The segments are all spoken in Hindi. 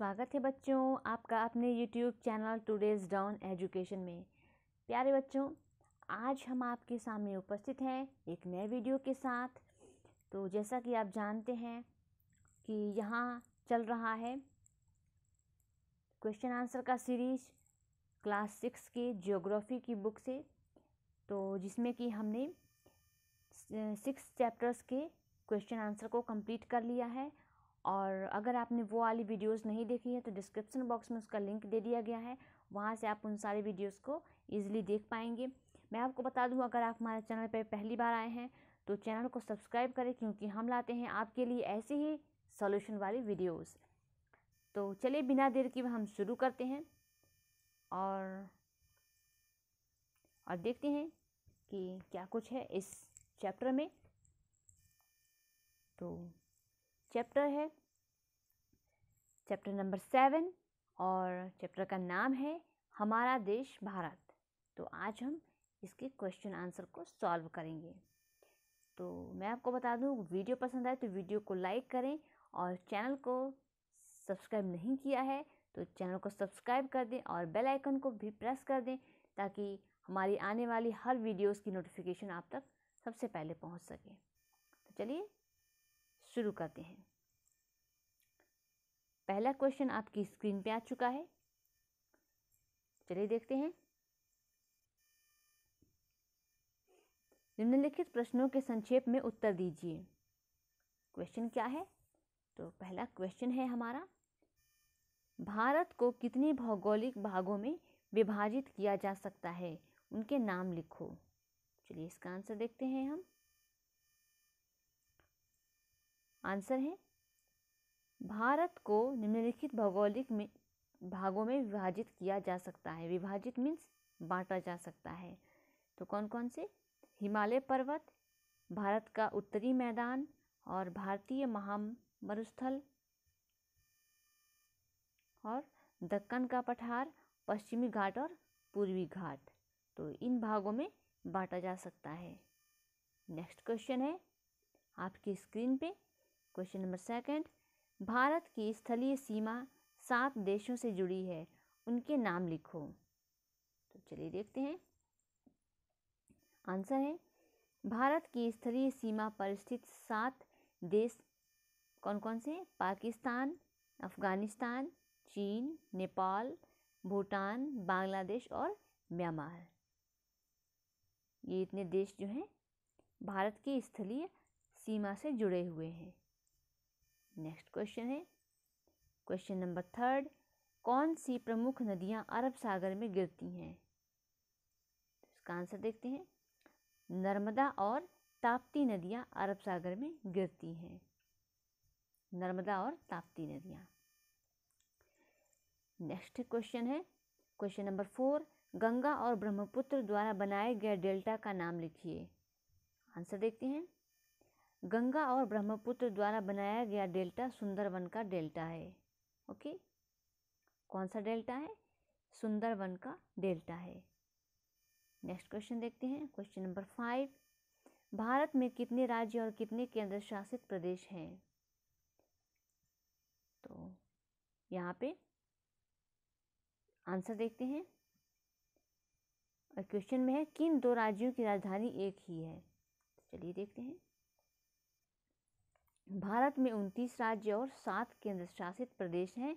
स्वागत है बच्चों आपका अपने YouTube channel today's down education में प्यारे बच्चों आज हम आपके सामने उपस्थित हैं एक नए वीडियो के साथ तो जैसा कि आप जानते हैं कि यहाँ चल रहा है क्वेश्चन आंसर का सीरीज क्लास सिक्स के जियोग्राफी की बुक से तो जिसमें कि हमने सिक्स चैप्टर्स के क्वेश्चन आंसर को कंप्लीट कर लिया है और अगर आपने वो वाली वीडियोस नहीं देखी है तो डिस्क्रिप्शन बॉक्स में उसका लिंक दे दिया गया है वहाँ से आप उन सारे वीडियोस को इजीली देख पाएंगे मैं आपको बता दूँ अगर आप हमारे चैनल पर पहली बार आए हैं तो चैनल को सब्सक्राइब करें क्योंकि हम लाते हैं आपके लिए ऐसे ही सॉल्यूशन वाली वीडियोज़ तो चलिए बिना देर के हम शुरू करते हैं और और देखते हैं कि क्या कुछ है इस चैप्टर में तो चैप्टर है चैप्टर नंबर सेवन और चैप्टर का नाम है हमारा देश भारत तो आज हम इसके क्वेश्चन आंसर को सॉल्व करेंगे तो मैं आपको बता दूं वीडियो पसंद आए तो वीडियो को लाइक करें और चैनल को सब्सक्राइब नहीं किया है तो चैनल को सब्सक्राइब कर दें और बेल आइकन को भी प्रेस कर दें ताकि हमारी आने वाली हर वीडियोस की नोटिफिकेशन आप तक सबसे पहले पहुंच सके तो चलिए शुरू करते हैं पहला क्वेश्चन आपकी स्क्रीन पे आ चुका है चलिए देखते हैं निम्नलिखित प्रश्नों के संक्षेप में उत्तर दीजिए क्वेश्चन क्या है तो पहला क्वेश्चन है हमारा भारत को कितने भौगोलिक भागों में विभाजित किया जा सकता है उनके नाम लिखो चलिए इसका आंसर देखते हैं हम आंसर है भारत को निम्नलिखित भौगोलिक में भागों में विभाजित किया जा सकता है विभाजित मीन्स बांटा जा सकता है तो कौन कौन से हिमालय पर्वत भारत का उत्तरी मैदान और भारतीय महामरुस्थल और दक्कन का पठार पश्चिमी घाट और पूर्वी घाट तो इन भागों में बांटा जा सकता है नेक्स्ट क्वेश्चन है आपकी स्क्रीन पे क्वेश्चन नंबर सेकंड भारत की स्थलीय सीमा सात देशों से जुड़ी है उनके नाम लिखो तो चलिए देखते हैं आंसर है भारत की स्थलीय सीमा पर स्थित सात देश कौन कौन से हैं पाकिस्तान अफगानिस्तान चीन नेपाल भूटान बांग्लादेश और म्यांमार ये इतने देश जो हैं भारत की स्थलीय सीमा से जुड़े हुए हैं नेक्स्ट क्वेश्चन है क्वेश्चन नंबर थर्ड कौन सी प्रमुख नदियां अरब सागर में गिरती हैं इसका आंसर देखते हैं नर्मदा और ताप्ती नदियां अरब सागर में गिरती हैं नर्मदा और ताप्ती नदियां नेक्स्ट क्वेश्चन है क्वेश्चन नंबर फोर गंगा और ब्रह्मपुत्र द्वारा बनाए गए डेल्टा का नाम लिखिए आंसर देखते हैं गंगा और ब्रह्मपुत्र द्वारा बनाया गया डेल्टा सुंदरवन का डेल्टा है ओके कौन सा डेल्टा है सुंदरवन का डेल्टा है नेक्स्ट क्वेश्चन देखते हैं क्वेश्चन नंबर फाइव भारत में कितने राज्य और कितने केंद्र शासित प्रदेश हैं तो यहाँ पे आंसर देखते हैं क्वेश्चन में है किन दो राज्यों की राजधानी एक ही है तो चलिए देखते हैं भारत में उनतीस राज्य और सात केंद्र शासित प्रदेश हैं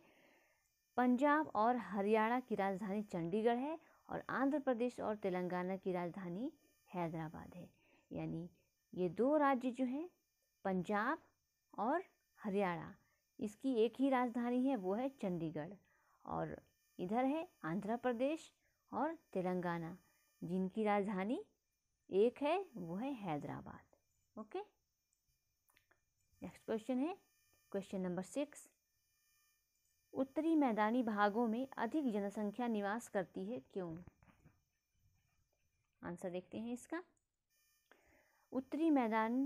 पंजाब और हरियाणा की राजधानी चंडीगढ़ है और आंध्र प्रदेश और तेलंगाना की राजधानी हैदराबाद है यानी ये दो राज्य जो हैं पंजाब और हरियाणा इसकी एक ही राजधानी है वो है चंडीगढ़ और इधर है आंध्र प्रदेश और तेलंगाना जिनकी राजधानी एक है वो है हैदराबाद ओके नेक्स्ट क्वेश्चन है क्वेश्चन नंबर सिक्स उत्तरी मैदानी भागों में अधिक जनसंख्या निवास करती है क्यों आंसर देखते हैं इसका उत्तरी मैदान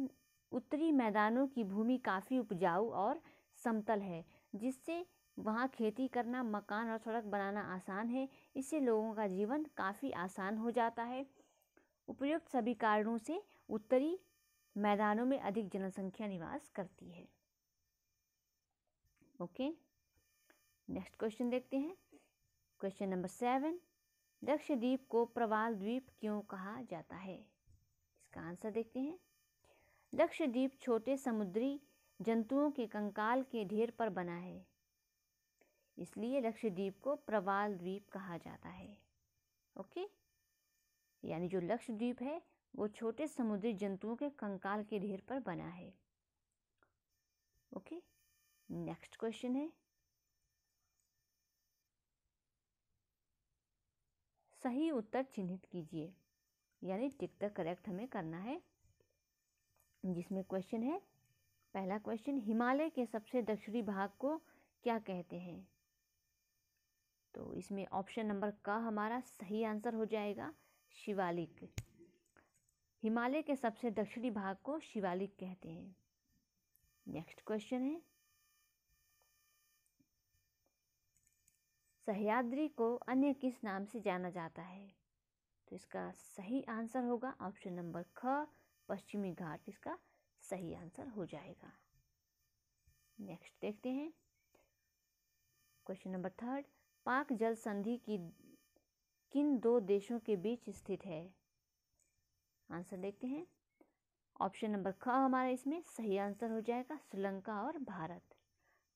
उत्तरी मैदानों की भूमि काफ़ी उपजाऊ और समतल है जिससे वहाँ खेती करना मकान और सड़क बनाना आसान है इससे लोगों का जीवन काफ़ी आसान हो जाता है उपयुक्त सभी कारणों से उत्तरी मैदानों में अधिक जनसंख्या निवास करती है ओके नेक्स्ट क्वेश्चन देखते हैं क्वेश्चन नंबर सेवन लक्षद्वीप को प्रवाल द्वीप क्यों कहा जाता है इसका आंसर देखते हैं लक्षद्वीप छोटे समुद्री जंतुओं के कंकाल के ढेर पर बना है इसलिए लक्षद्वीप को प्रवाल द्वीप कहा जाता है ओके यानी जो लक्षद्वीप है वो छोटे समुद्री जंतुओं के कंकाल के ढेर पर बना है ओके नेक्स्ट क्वेश्चन है सही उत्तर चिन्हित कीजिए यानी टिक द करेक्ट हमें करना है जिसमें क्वेश्चन है पहला क्वेश्चन हिमालय के सबसे दक्षिणी भाग को क्या कहते हैं तो इसमें ऑप्शन नंबर का हमारा सही आंसर हो जाएगा शिवालिक हिमालय के सबसे दक्षिणी भाग को शिवालिक कहते हैं नेक्स्ट क्वेश्चन है सह्याद्री को अन्य किस नाम से जाना जाता है तो इसका सही आंसर होगा ऑप्शन नंबर ख पश्चिमी घाट इसका सही आंसर हो जाएगा नेक्स्ट देखते हैं क्वेश्चन नंबर थर्ड पाक जल संधि की किन दो देशों के बीच स्थित है आंसर देखते हैं ऑप्शन नंबर ख हमारा इसमें सही आंसर हो जाएगा श्रीलंका और भारत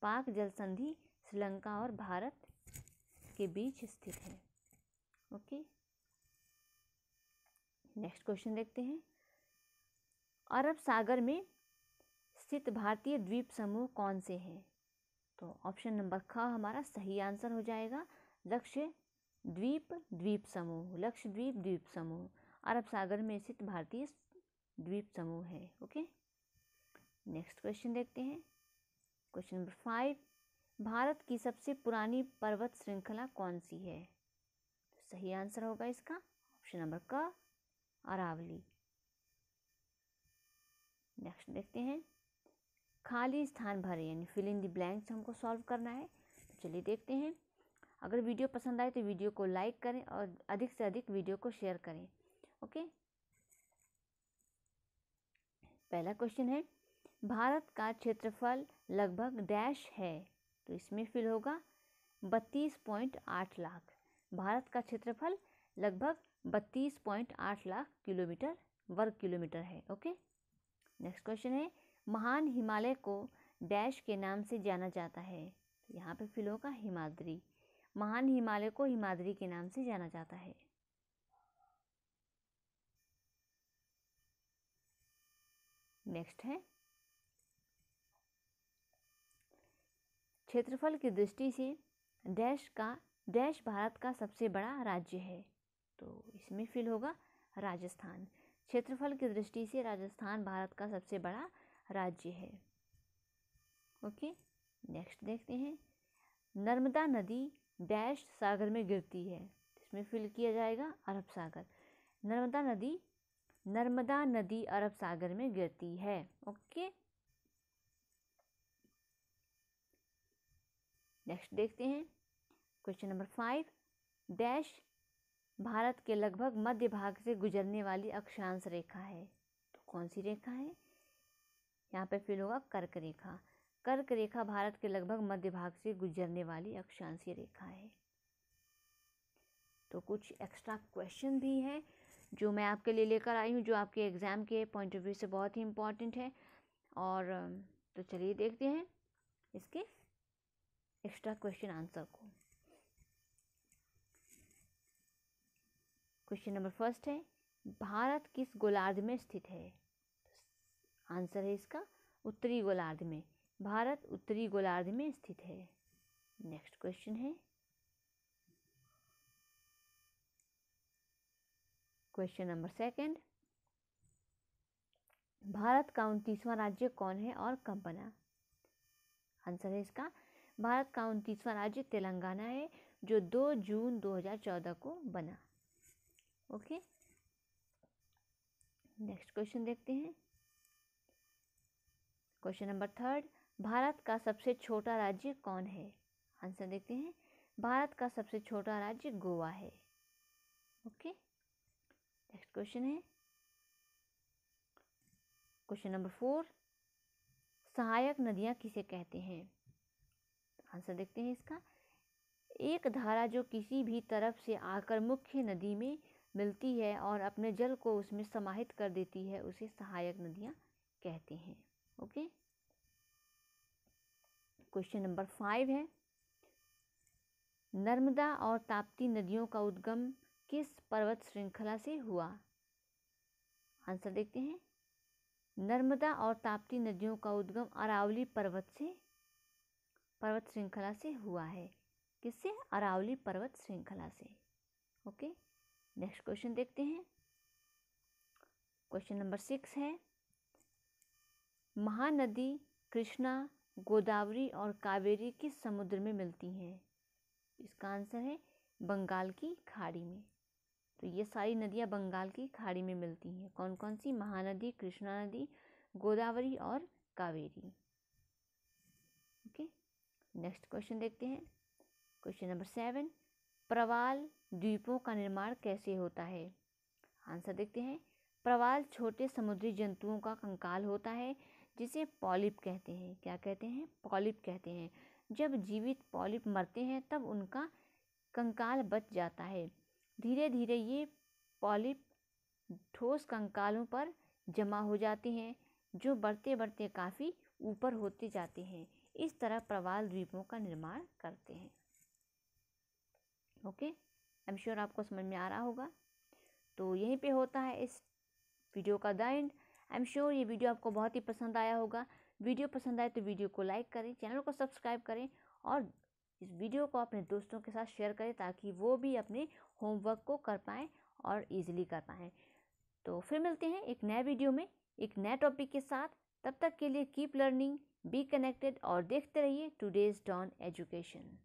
पाक जल संधि श्रीलंका और भारत के बीच स्थित है ओके नेक्स्ट क्वेश्चन देखते हैं अरब सागर में स्थित भारतीय द्वीप समूह कौन से हैं तो ऑप्शन नंबर ख हमारा सही आंसर हो जाएगा लक्ष्य द्वीप द्वीप समूह लक्ष्य द्वीप द्वीप समूह अरब सागर में स्थित भारतीय द्वीप समूह है ओके नेक्स्ट क्वेश्चन देखते हैं क्वेश्चन नंबर फाइव भारत की सबसे पुरानी पर्वत श्रृंखला कौन सी है तो सही आंसर होगा इसका ऑप्शन नंबर क अरावली नेक्स्ट देखते हैं खाली स्थान भरे यानी फिल इन दी ब्लैंक्स हमको सॉल्व करना है तो चलिए देखते हैं अगर वीडियो पसंद आए तो वीडियो को लाइक करें और अधिक से अधिक वीडियो को शेयर करें ओके पहला क्वेश्चन है भारत का क्षेत्रफल लगभग डैश है तो इसमें फिल होगा बत्तीस पॉइंट आठ लाख भारत का क्षेत्रफल लगभग बत्तीस पॉइंट आठ लाख किलोमीटर वर्ग किलोमीटर है ओके नेक्स्ट क्वेश्चन है महान हिमालय को डैश के नाम से जाना जाता है तो यहाँ पे फिल होगा हिमाद्री महान हिमालय को हिमाद्री के नाम से जाना जाता है नेक्स्ट है क्षेत्रफल की दृष्टि से डैश का डैश भारत का सबसे बड़ा राज्य है तो इसमें फिल होगा राजस्थान क्षेत्रफल की दृष्टि से राजस्थान भारत का सबसे बड़ा राज्य है ओके नेक्स्ट देखते हैं नर्मदा नदी डैश सागर में गिरती है इसमें फिल किया जाएगा अरब सागर नर्मदा नदी नर्मदा नदी अरब सागर में गिरती है ओके नेक्स्ट देखते हैं question number five dash Bharat के लगभग मध्य भाग से गुजरने वाली अक्षांश रेखा है तो कौन सी रेखा है यहाँ पर फिल होगा कर्क रेखा कर्क रेखा भारत के लगभग मध्य भाग से गुजरने वाली अक्षांशीय रेखा है तो कुछ एक्स्ट्रा क्वेश्चन भी हैं जो मैं आपके लिए लेकर आई हूँ जो आपके एग्ज़ाम के पॉइंट ऑफ व्यू से बहुत ही इम्पॉर्टेंट है और तो चलिए देखते हैं इसके एक्स्ट्रा क्वेश्चन आंसर को क्वेश्चन नंबर फर्स्ट है भारत किस गोलार्ध में स्थित है आंसर है इसका उत्तरी गोलार्ध में भारत उत्तरी गोलार्ध में स्थित है नेक्स्ट क्वेश्चन है क्वेश्चन नंबर सेकंड भारत का उनतीसवां राज्य कौन है और कब बना आंसर है इसका भारत का उनतीसवां राज्य तेलंगाना है जो 2 जून 2014 को बना ओके नेक्स्ट क्वेश्चन देखते हैं क्वेश्चन नंबर थर्ड भारत का सबसे छोटा राज्य कौन है आंसर देखते हैं भारत का सबसे छोटा राज्य गोवा है ओके okay? नेक्स्ट क्वेश्चन है क्वेश्चन नंबर फोर सहायक नदियां किसे कहते हैं आंसर देखते हैं इसका एक धारा जो किसी भी तरफ से आकर मुख्य नदी में मिलती है और अपने जल को उसमें समाहित कर देती है उसे सहायक नदियां कहते हैं ओके क्वेश्चन नंबर फाइव है नर्मदा और ताप्ती नदियों का उद्गम किस पर्वत श्रृंखला से हुआ आंसर देखते हैं नर्मदा और ताप्ती नदियों का उद्गम अरावली पर्वत से पर्वत श्रृंखला से हुआ है किससे अरावली पर्वत श्रृंखला से ओके नेक्स्ट क्वेश्चन देखते हैं क्वेश्चन नंबर सिक्स है महानदी कृष्णा गोदावरी और कावेरी किस समुद्र में मिलती हैं इसका आंसर है बंगाल की खाड़ी में तो ये सारी नदियाँ बंगाल की खाड़ी में मिलती हैं कौन कौन सी महानदी कृष्णा नदी गोदावरी और कावेरी ओके नेक्स्ट क्वेश्चन देखते हैं क्वेश्चन नंबर सेवन प्रवाल द्वीपों का निर्माण कैसे होता है आंसर देखते हैं प्रवाल छोटे समुद्री जंतुओं का कंकाल होता है जिसे पॉलिप कहते हैं क्या कहते हैं पॉलिप कहते हैं जब जीवित पॉलिप मरते हैं तब उनका कंकाल बच जाता है धीरे धीरे ये पॉलिप ठोस कंकालों पर जमा हो जाते हैं जो बढ़ते बढ़ते काफ़ी ऊपर होते जाते हैं इस तरह प्रवाल द्वीपों का निर्माण करते हैं ओके आई एम श्योर आपको समझ में आ रहा होगा तो यहीं पे होता है इस वीडियो का the end I am sure ये वीडियो आपको बहुत ही पसंद आया होगा वीडियो पसंद आए तो वीडियो को लाइक करें चैनल को सब्सक्राइब करें और इस वीडियो को अपने दोस्तों के साथ शेयर करें ताकि वो भी अपने होमवर्क को कर पाएँ और ईजिली कर पाएँ तो फिर मिलते हैं एक नए वीडियो में एक नए टॉपिक के साथ तब तक के लिए कीप लर्निंग बी कनेक्टेड और देखते रहिए टुडेज डॉन एजुकेशन